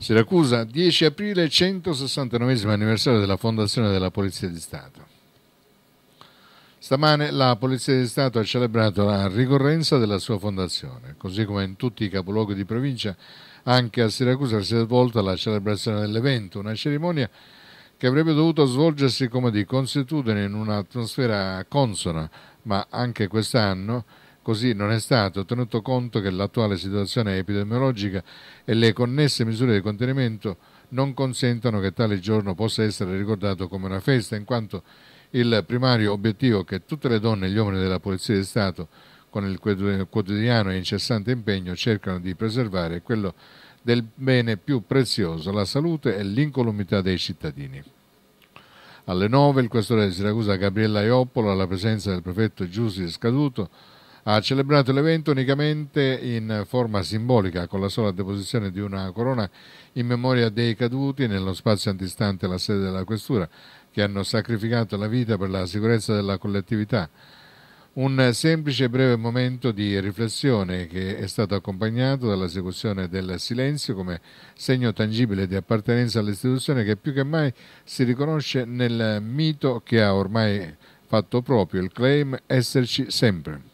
Siracusa, 10 aprile, 169 anniversario della fondazione della Polizia di Stato. Stamane la Polizia di Stato ha celebrato la ricorrenza della sua fondazione, così come in tutti i capoluoghi di provincia, anche a Siracusa si è svolta la celebrazione dell'evento, una cerimonia che avrebbe dovuto svolgersi come di consuetudine in un'atmosfera consona, ma anche quest'anno Così non è stato tenuto conto che l'attuale situazione epidemiologica e le connesse misure di contenimento non consentono che tale giorno possa essere ricordato come una festa, in quanto il primario obiettivo che tutte le donne e gli uomini della Polizia di Stato, con il quotidiano e incessante impegno, cercano di preservare è quello del bene più prezioso, la salute e l'incolumità dei cittadini. Alle 9 il questore di Siracusa Gabriella Ioppola, alla presenza del prefetto Giusi Scaduto, ha celebrato l'evento unicamente in forma simbolica con la sola deposizione di una corona in memoria dei caduti nello spazio antistante alla sede della questura che hanno sacrificato la vita per la sicurezza della collettività. Un semplice e breve momento di riflessione che è stato accompagnato dall'esecuzione del silenzio come segno tangibile di appartenenza all'istituzione che più che mai si riconosce nel mito che ha ormai fatto proprio il claim esserci sempre.